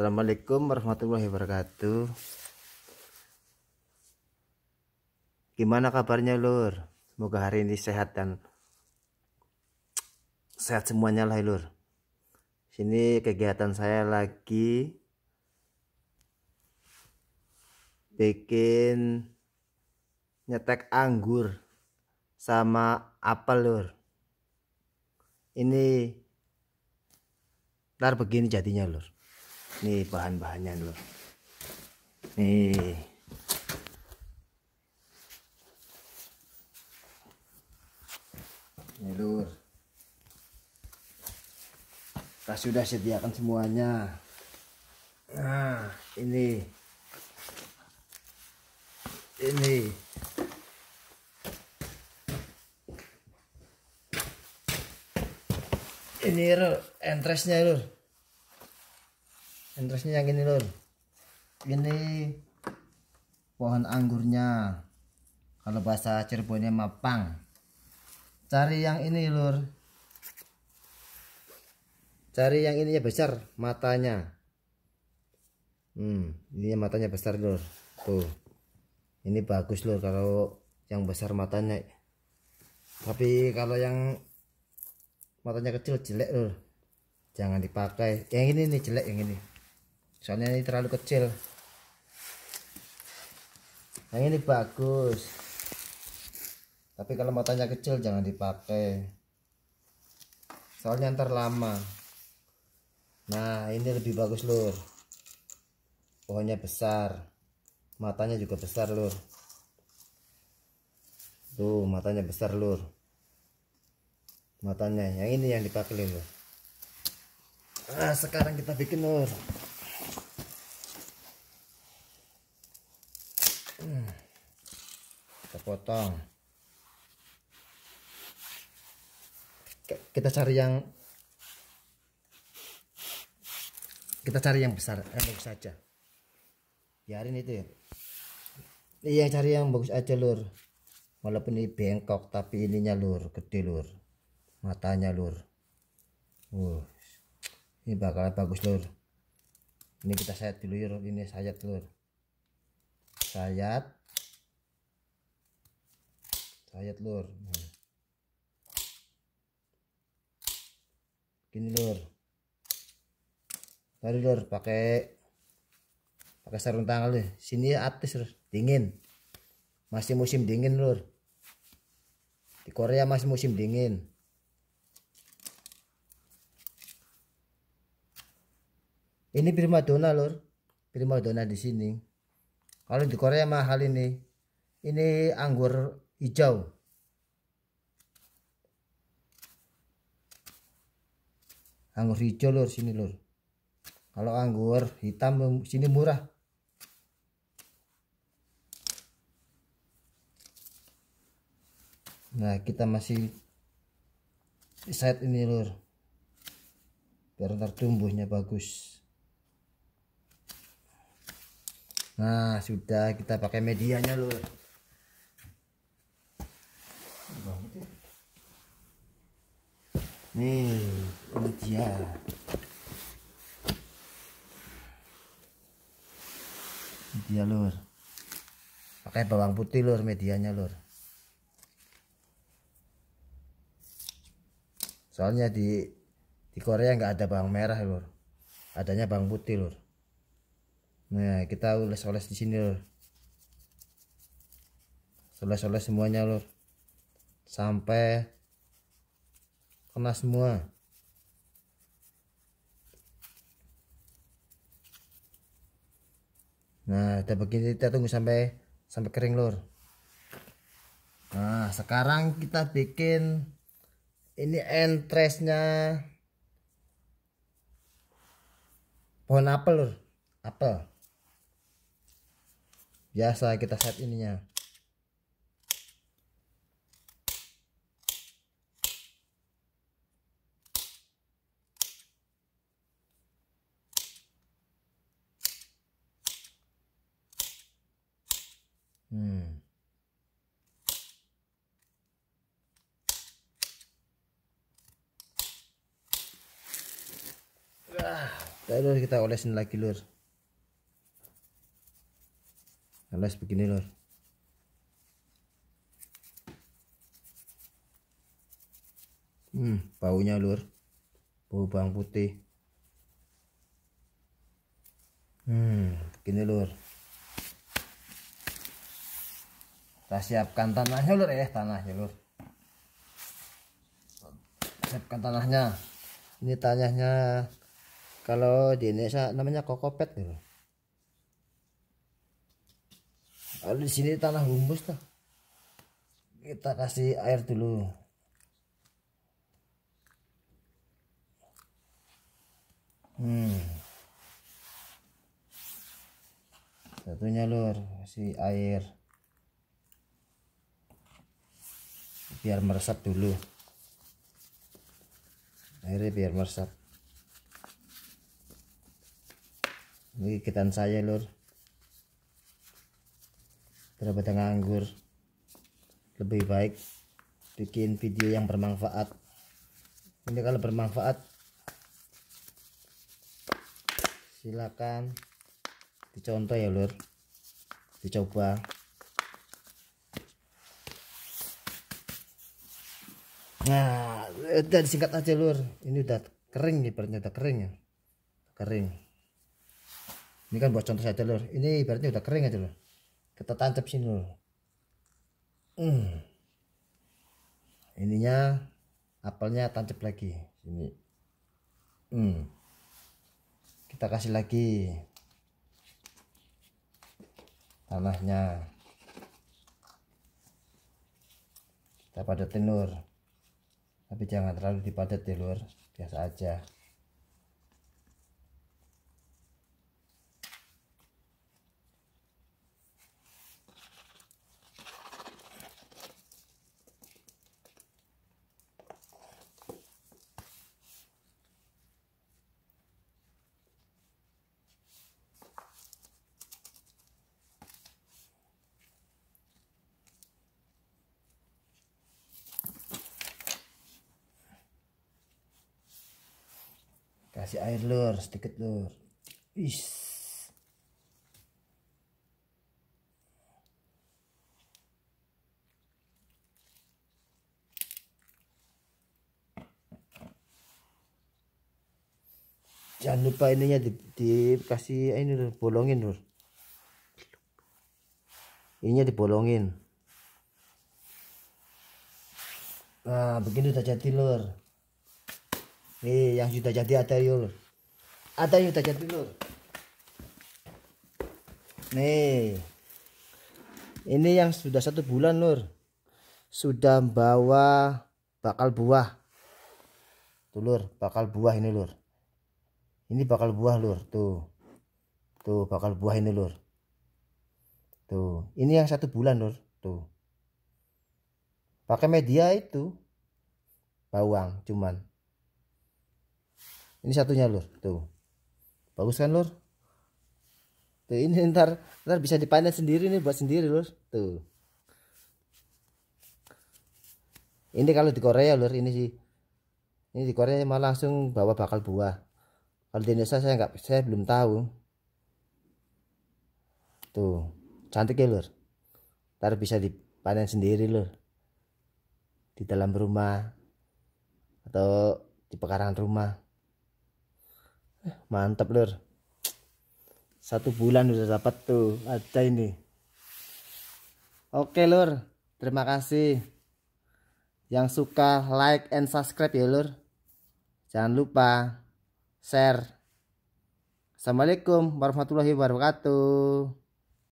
Assalamualaikum warahmatullahi wabarakatuh. Gimana kabarnya Lur? Semoga hari ini sehat dan sehat semuanya lah Lur. Sini kegiatan saya lagi bikin nyetek anggur sama apel Lur. Ini Ntar begini jadinya Lur nih bahan-bahannya dulu nih nih lur kita sudah sediakan semuanya nah ini ini ini entresnya lur interestnya yang ini lur ini pohon anggurnya kalau bahasa Cirebonnya mapang cari yang ini lur cari yang ini ya besar matanya hmm ini matanya besar lur tuh ini bagus lur kalau yang besar matanya tapi kalau yang matanya kecil jelek lur jangan dipakai yang ini nih jelek yang ini soalnya ini terlalu kecil yang ini bagus tapi kalau matanya kecil jangan dipakai soalnya ntar lama nah ini lebih bagus lur pohonnya besar matanya juga besar lur tuh matanya besar lur matanya yang ini yang dipakai lur nah sekarang kita bikin lur potong kita cari yang kita cari yang besar yang bagus aja biarin itu ya iya cari yang bagus aja lur walaupun ini bengkok tapi ininya lur gede lur matanya lur uh ini bakal bagus lur ini kita sayat dulu lur ini sayat lur sayat saya telur nah. gini lur tadi lur pakai pakai sarung tangan deh sini atis lur. dingin masih musim dingin lur di Korea masih musim dingin ini prima dona lur primadona di sini kalau di Korea mahal ini ini anggur hijau. Anggur hijau lur sini lur. Kalau anggur hitam sini murah. Nah, kita masih di side ini lur. Biar ntar tumbuhnya bagus. Nah, sudah kita pakai medianya lur. Nih, ini dia. Ini dia lur. Pakai bawang putih lur medianya lur. Soalnya di di Korea nggak ada bawang merah lur. Adanya bawang putih lur. Nah, kita oles-oles di sini lur. Oles-oles semuanya lur sampai kena semua nah kita begini kita tunggu sampai sampai kering lur nah sekarang kita bikin ini entresnya pohon apel lur apel biasa kita set ininya Hmm. Ah, lur kita olesin lagi lur. Oles begini lur. Hmm, baunya lur. Bau bawang putih. Hmm, begini lur. kita siapkan tanahnya lur ya tanahnya lur siapkan tanahnya ini tanahnya kalau di Indonesia namanya kokopet gitu kalau di sini tanah humus tuh kita kasih air dulu hmm satunya lur kasih air biar meresap dulu airnya biar meresap ini kegiatan saya lur terhadap nganggur lebih baik bikin video yang bermanfaat ini kalau bermanfaat silakan dicontoh ya lur dicoba Nah, udah disingkat aja lur. Ini udah kering nih, ibaratnya udah kering ya. Kering. Ini kan buat contoh saja lur. Ini ibaratnya udah kering aja lur. Kita tancap sini lur. Hmm. Ininya apelnya tancap lagi sini. Hmm. Kita kasih lagi tanahnya. Kita pada tenur tapi jangan terlalu dipadat di luar biasa aja kasih air lur sedikit lur is jangan lupa ininya di, dikasih ini lur bolongin lur ininya dibolongin nah begini udah jadi lur Nih yang sudah jadi ada yul. Ada yang sudah jadi lur. Nih. Ini yang sudah satu bulan lur. Sudah bawa bakal buah. Tuh lur, bakal buah ini lur. Ini bakal buah lur, tuh. Tuh bakal buah ini lur. Tuh, ini yang satu bulan lur, tuh. Pakai media itu bawang cuman ini satunya lur tuh bagus kan lur tuh ini ntar ntar bisa dipanen sendiri nih buat sendiri lur tuh ini kalau di Korea lur ini sih ini di Korea malah langsung bawa bakal buah kalau di Indonesia saya nggak saya belum tahu tuh cantik ya lur ntar bisa dipanen sendiri lur di dalam rumah atau di pekarangan rumah mantap lur satu bulan udah dapat tuh ada ini oke lur terima kasih yang suka like and subscribe ya lur jangan lupa share assalamualaikum warahmatullahi wabarakatuh